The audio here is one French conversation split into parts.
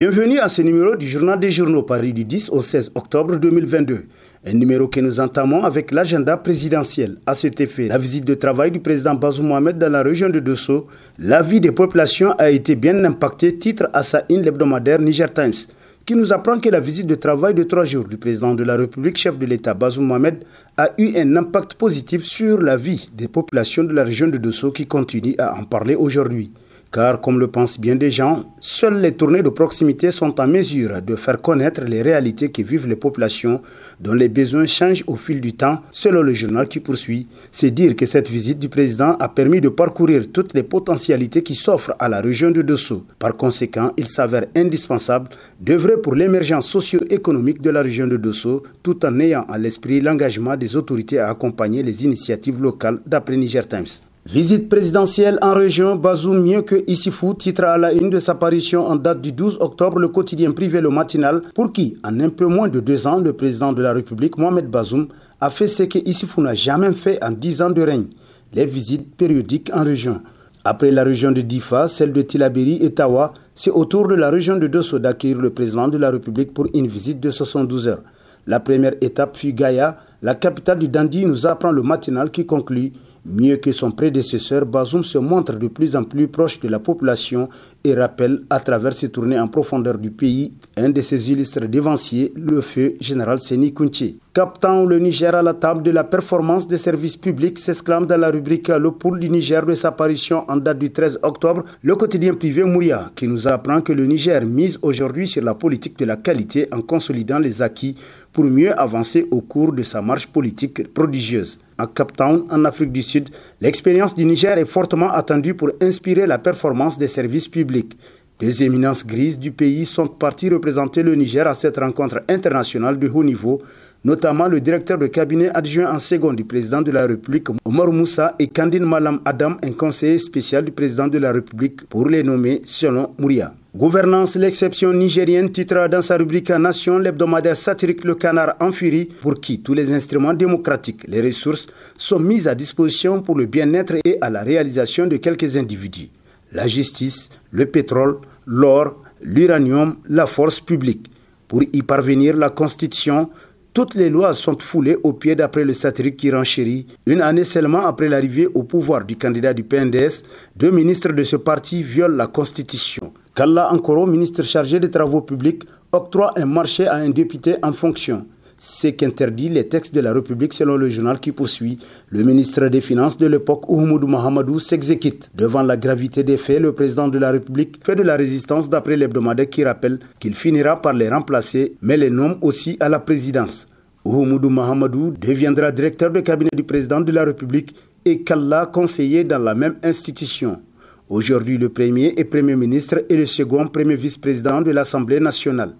Bienvenue à ce numéro du Journal des journaux Paris du 10 au 16 octobre 2022. Un numéro que nous entamons avec l'agenda présidentiel. À cet effet, la visite de travail du président Bazoum Mohamed dans la région de Dosso, la vie des populations a été bien impactée, titre à sa in hebdomadaire Niger Times, qui nous apprend que la visite de travail de trois jours du président de la République, chef de l'État Bazoum Mohamed, a eu un impact positif sur la vie des populations de la région de Dosso qui continue à en parler aujourd'hui. Car comme le pensent bien des gens, seules les tournées de proximité sont en mesure de faire connaître les réalités qui vivent les populations dont les besoins changent au fil du temps, selon le journal qui poursuit. C'est dire que cette visite du président a permis de parcourir toutes les potentialités qui s'offrent à la région de Dessous. Par conséquent, il s'avère indispensable d'œuvrer pour l'émergence socio-économique de la région de Dessous tout en ayant à l'esprit l'engagement des autorités à accompagner les initiatives locales d'après Niger Times. Visite présidentielle en région, Bazoum mieux que Issifou, titre à la une de sa parution en date du 12 octobre, le quotidien privé Le Matinal, pour qui, en un peu moins de deux ans, le président de la République, Mohamed Bazoum, a fait ce que fou n'a jamais fait en dix ans de règne, les visites périodiques en région. Après la région de Difa, celle de Tilabéry et Tawa, c'est au tour de la région de Dosso d'accueillir le président de la République pour une visite de 72 heures. La première étape fut Gaïa, la capitale du Dandi nous apprend le matinal qui conclut Mieux que son prédécesseur, Bazoum se montre de plus en plus proche de la population et rappelle, à travers ses tournées en profondeur du pays, un de ses illustres dévanciers, le feu général Seni Kunti. Captant le Niger à la table de la performance des services publics s'exclame dans la rubrique Le pour du Niger de sa parution en date du 13 octobre, le quotidien privé Mouya, qui nous apprend que le Niger mise aujourd'hui sur la politique de la qualité en consolidant les acquis pour mieux avancer au cours de sa marche politique prodigieuse. À Cape Town, en Afrique du Sud, l'expérience du Niger est fortement attendue pour inspirer la performance des services publics. Les éminences grises du pays sont parties représenter le Niger à cette rencontre internationale de haut niveau notamment le directeur de cabinet adjoint en second du président de la République, Omar Moussa, et Kandine Malam Adam, un conseiller spécial du président de la République, pour les nommer selon Mouria. Gouvernance, l'exception nigérienne titre dans sa rubrique Nation l'hebdomadaire satirique Le Canard en furie, pour qui tous les instruments démocratiques, les ressources, sont mises à disposition pour le bien-être et à la réalisation de quelques individus. La justice, le pétrole, l'or, l'uranium, la force publique. Pour y parvenir, la Constitution, toutes les lois sont foulées au pied d'après le satirique qui renchérit. Une année seulement après l'arrivée au pouvoir du candidat du PNDS, deux ministres de ce parti violent la Constitution. Kalla Ankoro, ministre chargé des travaux publics, octroie un marché à un député en fonction. C'est qu'interdit les textes de la République selon le journal qui poursuit. Le ministre des Finances de l'époque, Oumoudou Mahamadou, s'exécute. Devant la gravité des faits, le président de la République fait de la résistance d'après l'hebdomadaire qui rappelle qu'il finira par les remplacer, mais les nomme aussi à la présidence. Oumoudou Mahamadou deviendra directeur de cabinet du président de la République et Kalla conseiller dans la même institution. Aujourd'hui, le premier est Premier ministre et le second Premier vice-président de l'Assemblée nationale.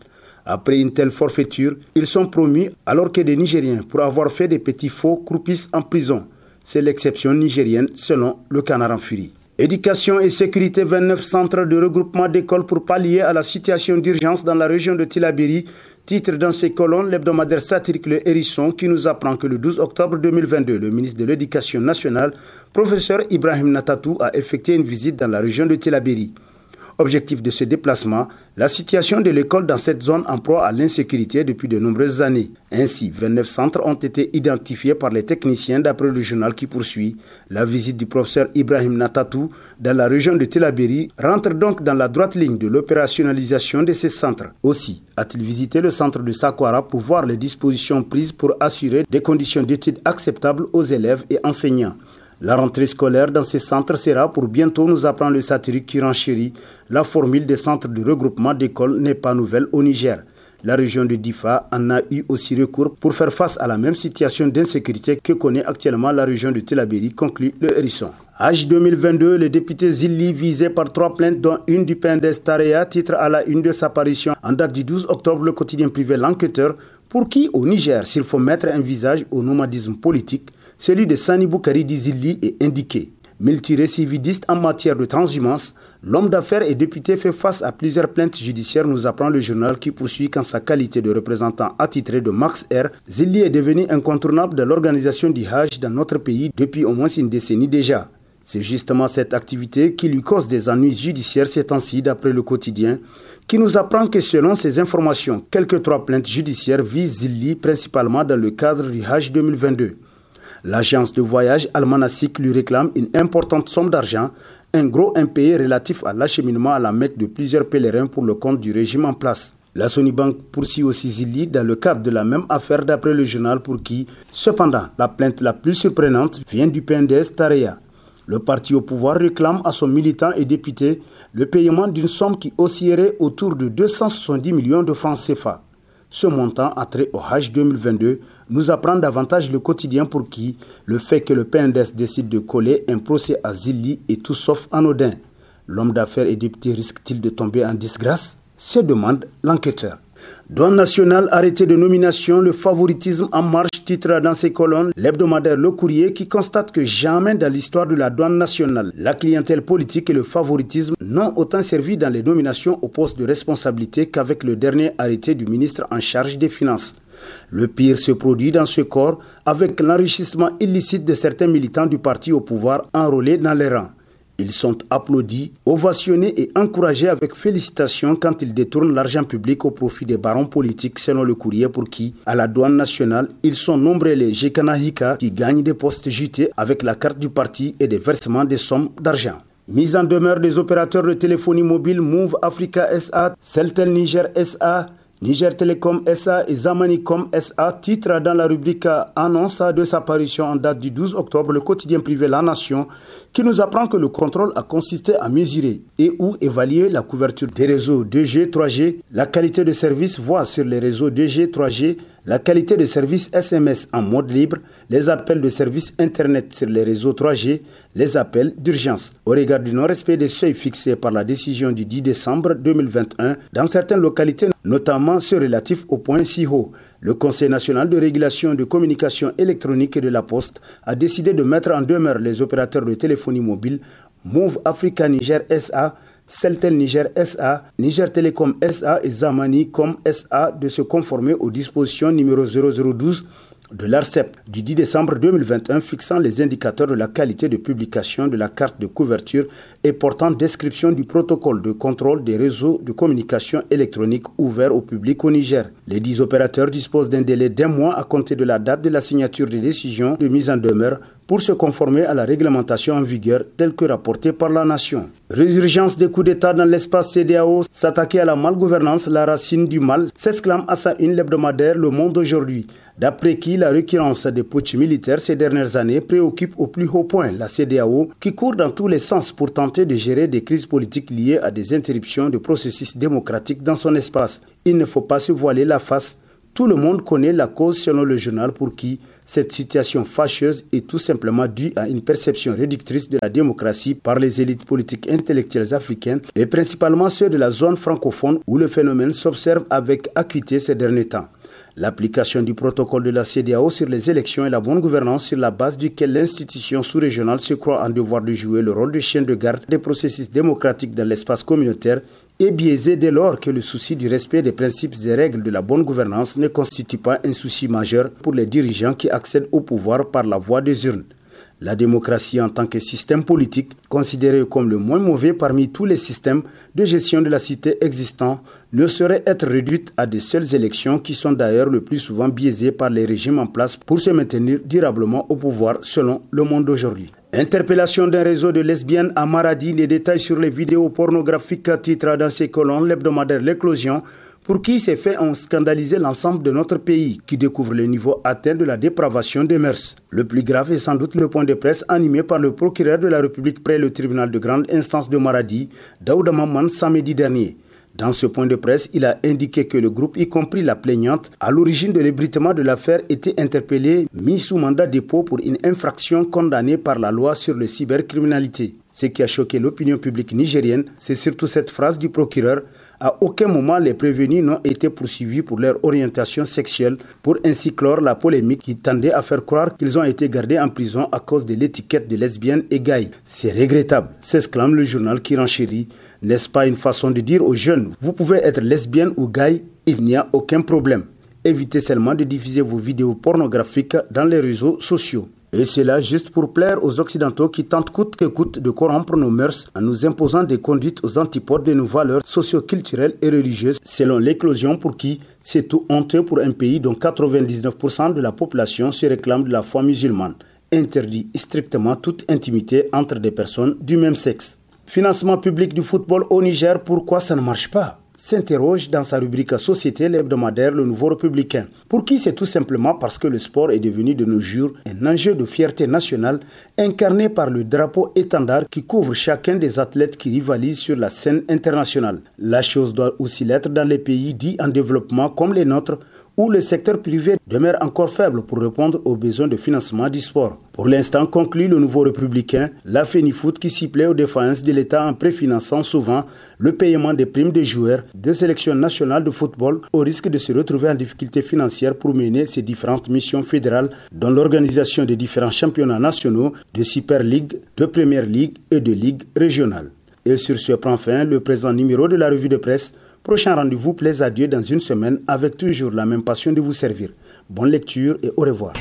Après une telle forfaiture, ils sont promus alors que des Nigériens, pour avoir fait des petits faux, croupissent en prison. C'est l'exception nigérienne selon le canard en furie. Éducation et sécurité 29 centres de regroupement d'écoles pour pallier à la situation d'urgence dans la région de Tilabiri. Titre dans ses colonnes l'hebdomadaire satirique Le Hérisson qui nous apprend que le 12 octobre 2022, le ministre de l'Éducation nationale, professeur Ibrahim Natatou, a effectué une visite dans la région de Tilabiri. Objectif de ce déplacement, la situation de l'école dans cette zone en proie à l'insécurité depuis de nombreuses années. Ainsi, 29 centres ont été identifiés par les techniciens d'après le journal qui poursuit. La visite du professeur Ibrahim Natatou dans la région de Telaberi rentre donc dans la droite ligne de l'opérationnalisation de ces centres. Aussi, a-t-il visité le centre de Sakwara pour voir les dispositions prises pour assurer des conditions d'études acceptables aux élèves et enseignants la rentrée scolaire dans ces centres sera pour bientôt, nous apprendre le satirique qui renchérit. La formule des centres de regroupement d'écoles n'est pas nouvelle au Niger. La région de Difa en a eu aussi recours pour faire face à la même situation d'insécurité que connaît actuellement la région de Telabéry, conclut le hérisson. H 2022, le député Zilli visé par trois plaintes dont une du PNDS titre à la une de sa parution en date du 12 octobre le quotidien privé L'Enquêteur pour qui au Niger s'il faut mettre un visage au nomadisme politique celui de Sani Boukari Dizili est indiqué. Multirécidiviste en matière de transhumance, l'homme d'affaires et député fait face à plusieurs plaintes judiciaires, nous apprend le journal qui poursuit qu'en sa qualité de représentant attitré de Max R, Zilli est devenu incontournable de l'organisation du Hajj dans notre pays depuis au moins une décennie déjà. C'est justement cette activité qui lui cause des ennuis judiciaires ces temps-ci, d'après le quotidien, qui nous apprend que selon ces informations, quelques trois plaintes judiciaires visent Zilli principalement dans le cadre du Hajj 2022. L'agence de voyage Almanasik lui réclame une importante somme d'argent, un gros impayé relatif à l'acheminement à la Mecque de plusieurs pèlerins pour le compte du régime en place. La Sony Bank poursuit aussi Zili dans le cadre de la même affaire d'après le journal pour qui, cependant, la plainte la plus surprenante vient du PNDS Tarea. Le parti au pouvoir réclame à son militant et député le paiement d'une somme qui oscillerait autour de 270 millions de francs CFA. Ce montant a trait au H 2022 nous apprend davantage le quotidien pour qui le fait que le PNDS décide de coller un procès à Zilli est tout sauf anodin. L'homme d'affaires et député risque-t-il de tomber en disgrâce se demande l'enquêteur. Douane nationale, arrêté de nomination, le favoritisme en marche titre dans ses colonnes l'hebdomadaire Le Courrier qui constate que jamais dans l'histoire de la douane nationale, la clientèle politique et le favoritisme n'ont autant servi dans les nominations au poste de responsabilité qu'avec le dernier arrêté du ministre en charge des Finances. Le pire se produit dans ce corps avec l'enrichissement illicite de certains militants du parti au pouvoir enrôlés dans les rangs. Ils sont applaudis, ovationnés et encouragés avec félicitations quand ils détournent l'argent public au profit des barons politiques selon le courrier pour qui, à la douane nationale, ils sont nombreux les Jekanahika qui gagnent des postes jutés avec la carte du parti et des versements des sommes d'argent. Mise en demeure des opérateurs de téléphonie mobile Move Africa SA, Celtel Niger SA, Niger Telecom SA et Zamanicom SA titre dans la rubrique Annonce de sa parution en date du 12 octobre le quotidien privé La Nation qui nous apprend que le contrôle a consisté à mesurer et ou évaluer la couverture des réseaux 2G, 3G, la qualité de service voix sur les réseaux 2G, 3G, la qualité de services SMS en mode libre, les appels de service Internet sur les réseaux 3G, les appels d'urgence. Au regard du non-respect des seuils fixés par la décision du 10 décembre 2021 dans certaines localités, notamment ceux relatifs au point SIHO, le Conseil national de régulation de communication électronique et de la Poste a décidé de mettre en demeure les opérateurs de téléphonie mobile Move Africa Niger SA Celtel Niger SA, Niger Telecom SA et Zamani Com SA de se conformer aux dispositions numéro 0012 de l'ARCEP du 10 décembre 2021 fixant les indicateurs de la qualité de publication de la carte de couverture et portant description du protocole de contrôle des réseaux de communication électronique ouverts au public au Niger. Les dix opérateurs disposent d'un délai d'un mois à compter de la date de la signature des décisions de mise en demeure pour se conformer à la réglementation en vigueur telle que rapportée par la nation. Résurgence des coups d'État dans l'espace CDAO, s'attaquer à la malgouvernance, la racine du mal, s'exclame à une l'hebdomadaire Le Monde d'aujourd'hui. d'après qui la récurrence des putsch militaires ces dernières années préoccupe au plus haut point la CDAO, qui court dans tous les sens pour tenter de gérer des crises politiques liées à des interruptions de processus démocratiques dans son espace. Il ne faut pas se voiler la face. Tout le monde connaît la cause selon le journal pour qui cette situation fâcheuse est tout simplement due à une perception réductrice de la démocratie par les élites politiques intellectuelles africaines et principalement ceux de la zone francophone où le phénomène s'observe avec acuité ces derniers temps. L'application du protocole de la CDAO sur les élections et la bonne gouvernance sur la base duquel l'institution sous-régionale se croit en devoir de jouer le rôle de chien de garde des processus démocratiques dans l'espace communautaire est biaisé dès lors que le souci du respect des principes et règles de la bonne gouvernance ne constitue pas un souci majeur pour les dirigeants qui accèdent au pouvoir par la voie des urnes. La démocratie en tant que système politique, considéré comme le moins mauvais parmi tous les systèmes de gestion de la cité existants, ne saurait être réduite à des seules élections qui sont d'ailleurs le plus souvent biaisées par les régimes en place pour se maintenir durablement au pouvoir selon le monde d'aujourd'hui. Interpellation d'un réseau de lesbiennes à Maradi, les détails sur les vidéos pornographiques à titre dans ses colonnes l'hebdomadaire L'éclosion, pour qui ces faits ont scandalisé l'ensemble de notre pays, qui découvre le niveau atteint de la dépravation des mœurs. Le plus grave est sans doute le point de presse animé par le procureur de la République près le tribunal de grande instance de Maradi, Daouda Maman, samedi dernier. Dans ce point de presse, il a indiqué que le groupe, y compris la plaignante, à l'origine de l'ébritement de l'affaire, était interpellé, mis sous mandat dépôt pour une infraction condamnée par la loi sur la cybercriminalité. Ce qui a choqué l'opinion publique nigérienne, c'est surtout cette phrase du procureur à aucun moment, les prévenus n'ont été poursuivis pour leur orientation sexuelle, pour ainsi clore la polémique qui tendait à faire croire qu'ils ont été gardés en prison à cause de l'étiquette de lesbiennes et C'est regrettable, s'exclame le journal qui n'est-ce pas une façon de dire aux jeunes, vous pouvez être lesbienne ou gay, il n'y a aucun problème. Évitez seulement de diffuser vos vidéos pornographiques dans les réseaux sociaux. Et cela juste pour plaire aux Occidentaux qui tentent coûte que coûte de corrompre nos mœurs en nous imposant des conduites aux antipodes de nos valeurs socioculturelles et religieuses, selon l'éclosion pour qui c'est tout honteux pour un pays dont 99% de la population se réclame de la foi musulmane. Interdit strictement toute intimité entre des personnes du même sexe. Financement public du football au Niger, pourquoi ça ne marche pas s'interroge dans sa rubrique Société l'hebdomadaire Le Nouveau Républicain, pour qui c'est tout simplement parce que le sport est devenu de nos jours un enjeu de fierté nationale incarné par le drapeau étendard qui couvre chacun des athlètes qui rivalisent sur la scène internationale. La chose doit aussi l'être dans les pays dits en développement comme les nôtres, où le secteur privé demeure encore faible pour répondre aux besoins de financement du sport. Pour l'instant, conclut le nouveau républicain, la FENIFOOT qui s'y plaît aux défenses de l'État en préfinançant souvent le paiement des primes des joueurs des sélections nationales de football au risque de se retrouver en difficulté financière pour mener ses différentes missions fédérales dans l'organisation des différents championnats nationaux de Super League, de Première Ligue et de Ligue régionale. Et sur ce prend fin le présent numéro de la revue de presse Prochain rendez-vous, plaise à Dieu, dans une semaine, avec toujours la même passion de vous servir. Bonne lecture et au revoir.